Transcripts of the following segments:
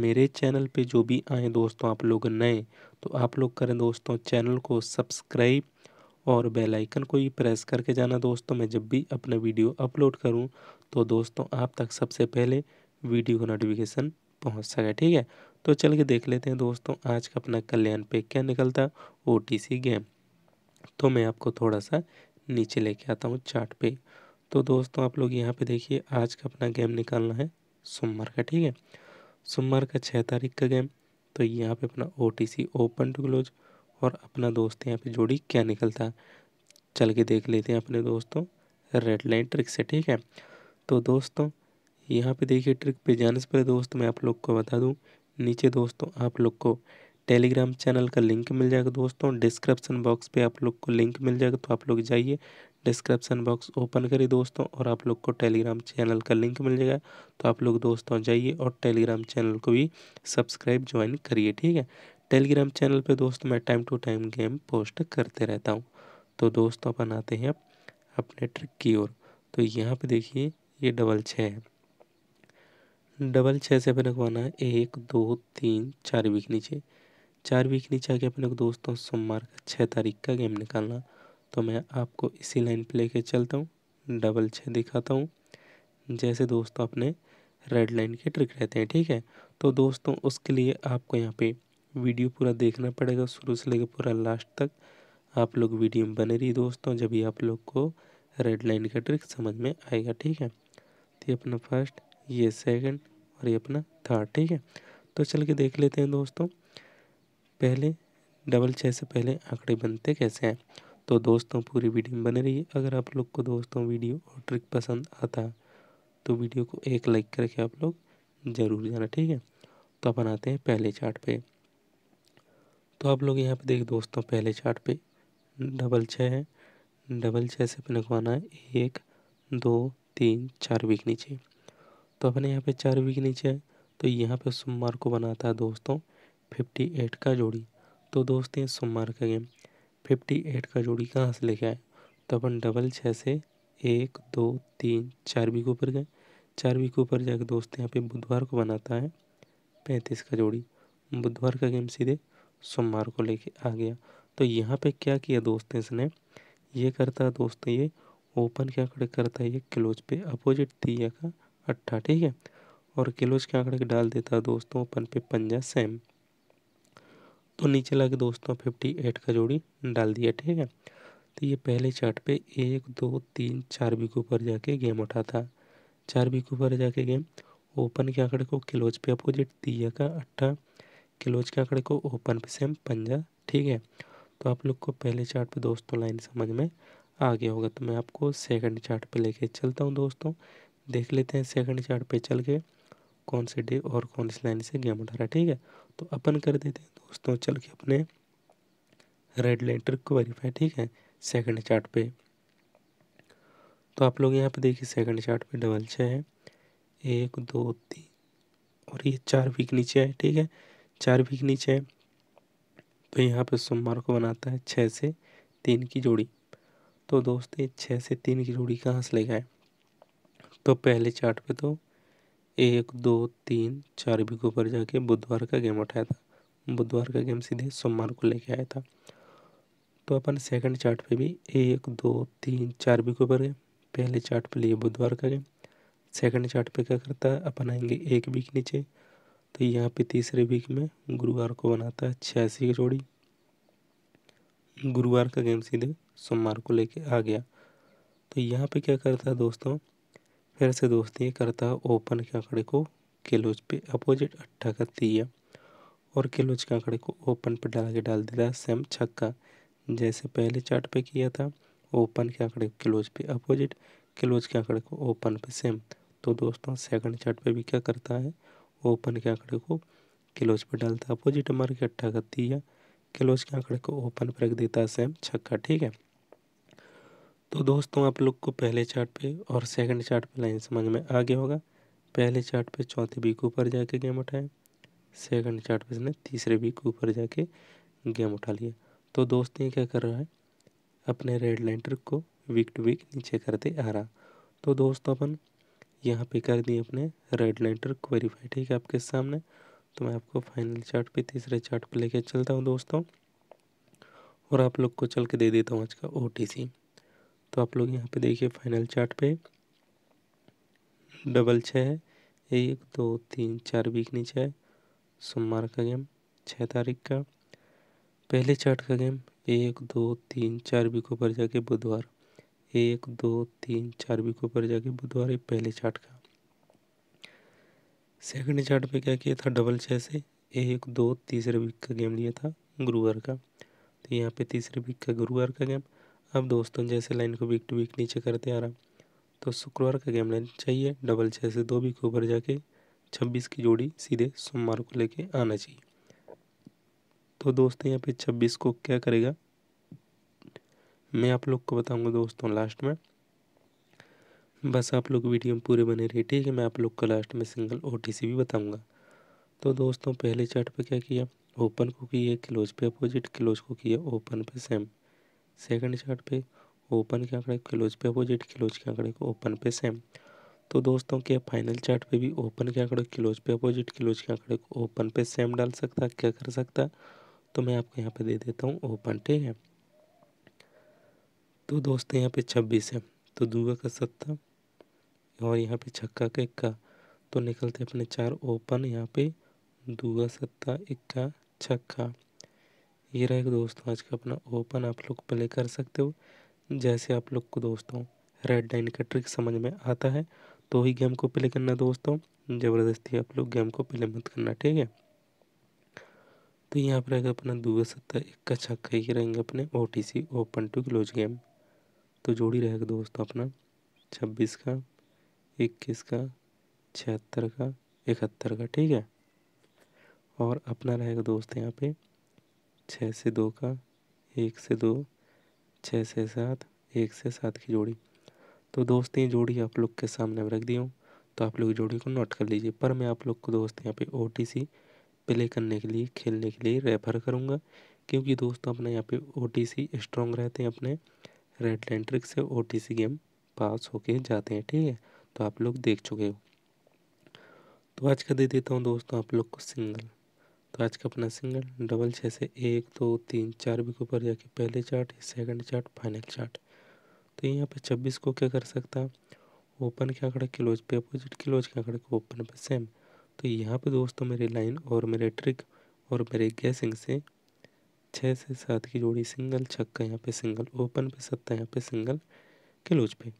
मेरे चैनल पे जो भी आए दोस्तों आप लोग नए तो आप लोग करें दोस्तों चैनल को सब्सक्राइब और बेल आइकन को ही प्रेस करके जाना दोस्तों मैं जब भी अपना वीडियो अपलोड करूं तो दोस्तों आप तक सबसे पहले वीडियो का नोटिफिकेशन पहुंच सके ठीक है तो चल के देख लेते हैं दोस्तों आज का अपना कल्याण पे क्या निकलता ओ गेम तो मैं आपको थोड़ा सा नीचे लेके आता हूँ चार्ट पे तो दोस्तों आप लोग यहाँ पर देखिए आज का अपना गेम निकालना है सोमवार का ठीक है सोमवार का छः तारीख का गेम तो यहाँ पे अपना O T C open to close और अपना दोस्त यहाँ पे जोड़ी क्या निकलता है चल के देख लेते हैं अपने दोस्तों रेड लाइन ट्रिक से ठीक है तो दोस्तों यहाँ पे देखिए ट्रिक पे जाने से पहले दोस्त मैं आप लोग को बता दूँ नीचे दोस्तों आप लोग को टेलीग्राम चैनल का लिंक मिल जाएगा दोस्तों डिस्क्रिप्शन बॉक्स पे आप लोग को लिंक मिल जाएगा तो आप लोग जाइए डिस्क्रिप्सन बॉक्स ओपन करें दोस्तों और आप लोग को टेलीग्राम चैनल का लिंक मिल जाएगा तो आप लोग दोस्तों जाइए और टेलीग्राम चैनल को भी सब्सक्राइब ज्वाइन करिए ठीक है टेलीग्राम चैनल पे दोस्तों मैं time to time game post करते रहता हूँ तो दोस्तों अपन आते हैं अपने ट्रिक की ओर तो यहाँ पर देखिए ये डबल छः है डबल छः से अपने लगवाना है एक दो तीन चार वीक नीचे चार वीक नीचे आके अपने को दोस्तों सोमवार का छः तारीख का गेम निकालना तो मैं आपको इसी लाइन पे लेके चलता हूँ डबल छः दिखाता हूँ जैसे दोस्तों अपने रेड लाइन के ट्रिक रहते हैं ठीक है तो दोस्तों उसके लिए आपको यहाँ पे वीडियो पूरा देखना पड़ेगा शुरू से लेकर पूरा लास्ट तक आप लोग वीडियो में बने रही दोस्तों जब ही आप लोग को रेड लाइन का ट्रिक समझ में आएगा ठीक है तो ये अपना फर्स्ट ये सेकंड और ये अपना थर्ड ठीक है तो चल के देख लेते हैं दोस्तों पहले डबल छः से पहले आंकड़े बनते कैसे हैं तो दोस्तों पूरी वीडियो में बने रहिए अगर आप लोग को दोस्तों वीडियो और ट्रिक पसंद आता है तो वीडियो को एक लाइक करके आप लोग ज़रूर जाना ठीक है तो अपन आते हैं पहले चार्ट पे तो आप लोग यहाँ पे देख दोस्तों पहले चार्ट पे डबल छः है डबल छः से अपने को आना है एक दो तीन चार वीक नीचे तो अपने यहाँ पे चार वीक नीचे है तो यहाँ पे सोमवार को बनाता है दोस्तों फिफ्टी एट का जोड़ी तो दोस्त सोमवार का गेम फिफ्टी एट का जोड़ी कहाँ से लेके आए तो अपन डबल छः से एक दो तीन चार भी के ऊपर गए चार भी के ऊपर जाकर दोस्त यहाँ पे बुधवार को बनाता है पैंतीस का जोड़ी बुधवार का गेम सीधे सोमवार को लेके आ गया तो यहाँ पे क्या किया दोस्त ने इसने ये करता दोस्त ये ओपन के आंकड़े करता है ये क्लोज पे अपोजिट दिया का अट्ठा ठीक है और क्लोज के आंकड़े डाल देता दोस्तों ओपन पे पंजा सेम तो नीचे ला के दोस्तों फिफ्टी एट का जोड़ी डाल दिया ठीक है तो ये पहले चार्ट पे एक दो तीन चार बी के ऊपर जाके गेम उठा था चार बी के ऊपर जाके गेम ओपन के आंकड़े को क्लोज पे अपोजिट दिया का अट्ठा क्लोज के आंकड़े को ओपन पे सेम पंजा ठीक है तो आप लोग को पहले चार्ट पे दोस्तों लाइन समझ में आ गया होगा तो मैं आपको सेकंड चार्ट पे लेके चलता हूँ दोस्तों देख लेते हैं सेकंड चार्ट पे चल के कौन से डे और कौन सी लाइन से गेम उठा रहा है ठीक है तो अपन कर देते हैं दोस्तों चल के अपने रेड लेटर को वेरीफाई ठीक है सेकंड चार्ट पे तो आप लोग यहाँ पे देखिए सेकंड चार्ट पे डबल छः है एक दो तीन और ये चार वीक नीचे है ठीक है चार वीक नीचे है तो यहाँ पे सोमवार को बनाता है छः से तीन की जोड़ी तो दोस्त ये छः से तीन की जोड़ी कहाँ से ले गए तो पहले चार्ट पे तो एक दो तीन चार वीक ऊपर जाके बुधवार का गेम उठाया था बुधवार का गेम सीधे सोमवार को लेके आया था तो अपन सेकंड चार्ट पे भी एक दो तीन चार भी पर गए पहले चार्ट पे लिए बुधवार का गेम सेकंड चार्ट पे क्या करता है अपन आएंगे एक वीक नीचे तो यहाँ पे तीसरे वीक में गुरुवार को बनाता है छियासी की जोड़ी गुरुवार का गेम सीधे सोमवार को लेके आ गया तो यहाँ पे क्या करता है दोस्तों फिर से दोस्त ये करता है ओपन के आंकड़े को क्लोज पे अपोजिट अट्ठा का दिया और के आंकड़े को ओपन पर डाल के डाल दिया सेम छक्का जैसे पहले चार्ट पे किया था ओपन के आंकड़े क्लोज पे अपोजिट क्लोज के आंकड़े को ओपन पे सेम तो दोस्तों सेकंड चार्ट पे भी क्या करता है ओपन के आंकड़े को क्लोज पे डालता है अपोजिट मार के अट्ठा कर दिया क्लोज के आंकड़े को ओपन पर रख देता है सेम छक्का ठीक है तो दोस्तों आप लोग को पहले चार्ट पे और सेकंड चार्ट पे लाइन समझ में आ गया होगा पहले चार्ट पे चौथे बी के ऊपर जाके गेम उठाएं सेकंड चार्ट पे इसने तीसरे वीक ऊपर जाके गेम उठा लिया तो दोस्त ये क्या कर रहा है अपने रेड लाइन ट्रिक को वीक टू वीक नीचे करते आ रहा तो दोस्तों अपन यहाँ पे कर दिए अपने रेड लाइन ट्रिक वेरीफाई ठीक है आपके सामने तो मैं आपको फाइनल चार्ट पे तीसरे चार्ट पे लेके चलता हूँ दोस्तों और आप लोग को चल के दे देता हूँ आज का ओ तो आप लोग यहाँ पे देखिए फाइनल चार्ट पे डबल छः है एक दो तीन चार वीक नीचे है सोमवार का गेम छः तारीख का पहले चार्ट का गेम एक दो तीन चार बिको पर जाके बुधवार एक दो तीन चार बिको पर जाके बुधवार ये पहले चार्ट का सेकंड चार्ट पे क्या किया था डबल छः से एक दो तीसरे वीक का गेम लिया था गुरुवार का तो यहाँ पे तीसरे वीक का गुरुवार का गेम अब दोस्तों जैसे लाइन को वीक टू वीक नीचे करते आ रहा तो शुक्रवार का गेम लाइन चाहिए डबल छः से दो वीक ऊपर जाके छब्बीस की जोड़ी सीधे सोमवार को लेके आना चाहिए तो दोस्तों यहाँ पे छब्बीस को क्या करेगा मैं आप लोग को बताऊंगा दोस्तों लास्ट में बस आप लोग वीडियो में पूरे बने रहिए ठीक है मैं आप लोग को लास्ट में सिंगल ओ भी बताऊँगा तो दोस्तों पहले चार्ट पर क्या किया ओपन को किया क्लोज पे अपोजिट क्लोज को किया ओपन पे सेम सेकंड चार्ट पे ओपन के आंकड़े क्लोज पे अपोजिट क्लोज के आंकड़े को ओपन पे सेम तो दोस्तों क्या फाइनल चार्ट पे भी ओपन के आंकड़े क्लोज पे अपोजिट क्लोज के आंकड़े को ओपन पे सेम डाल सकता क्या कर सकता तो मैं आपको यहाँ पे दे देता हूँ ओपन ठीक है तो दोस्तों यहाँ पे छब्बीस है तो दुआ का सत्ता और यहाँ पे छक्का का इक्का तो निकलते अपने चार ओपन यहाँ पे दुआ सत्ता इक्का छक्का ये रहेगा दोस्तों आज का अपना ओपन आप लोग प्ले कर सकते हो जैसे आप लोग को दोस्तों रेड लाइन का ट्रिक समझ में आता है तो ही गेम को प्ले करना दोस्तों ज़बरदस्ती आप लोग गेम को प्ले मत करना ठीक है तो यहाँ पर रहेगा अपना दो सत्तर इक्का छक्का अच्छा ही रहेंगे अपने O T C open to close game तो जोड़ी रहेगा दोस्तों अपना छब्बीस का इक्कीस का छिहत्तर का इकहत्तर का ठीक है और अपना रहेगा दोस्त यहाँ पे छः से दो का एक से दो छः से सात एक से सात की जोड़ी तो दोस्त ये जोड़ी आप लोग के सामने मैं रख दी हूँ तो आप लोग जोड़ी को नोट कर लीजिए पर मैं आप लोग को दोस्त यहाँ पे ओ प्ले करने के लिए खेलने के लिए रेफर करूँगा क्योंकि दोस्तों अपने यहाँ पे ओ टी सी स्ट्रॉन्ग रहते हैं अपने रेड लेंट्रिक से ओ टी सी गेम पास होके जाते हैं ठीक है तो आप लोग देख चुके हो तो आज का दे देता हूँ दोस्तों आप लोग को सिंगल तो आज का अपना सिंगल डबल छः से एक दो तो, तीन चार भी के ऊपर जाके पहले chart second chart final chart तो यहाँ पे छब्बीस को क्या कर सकता है ओपन के आंकड़ा क्लोज पे अपोजिट क्लोज के आंकड़े को ओपन पे सेम तो यहाँ पे दोस्तों मेरे लाइन और मेरे ट्रिक और मेरे गैसिंग से छः से सात की जोड़ी सिंगल छक्का यहाँ पे सिंगल ओपन पे सत्ता यहाँ पे सिंगल क्लोज पे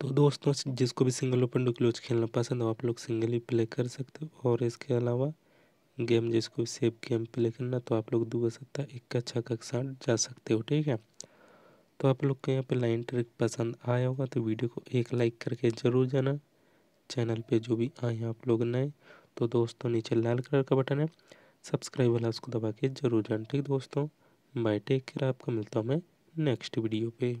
तो दोस्तों जिसको भी सिंगल ओपन टू क्लोज खेलना पसंद हो आप लोग सिंगल ही प्ले कर सकते हो और इसके अलावा गेम जिसको सेफ गेम प्ले करना तो आप लोग दो सत्ता इक्का छक्का के साथ जा सकते हो ठीक है तो आप लोग को यहाँ पे लाइन ट्रिक पसंद आया होगा तो वीडियो को एक लाइक करके ज़रूर जाना चैनल पे जो भी आए हैं आप लोग नए तो दोस्तों नीचे लाल कलर का बटन है सब्सक्राइब वाला उसको दबा के जरूर जाना ठीक दोस्तों बाय टेक केयर आपको मिलता हूँ मैं नेक्स्ट वीडियो पे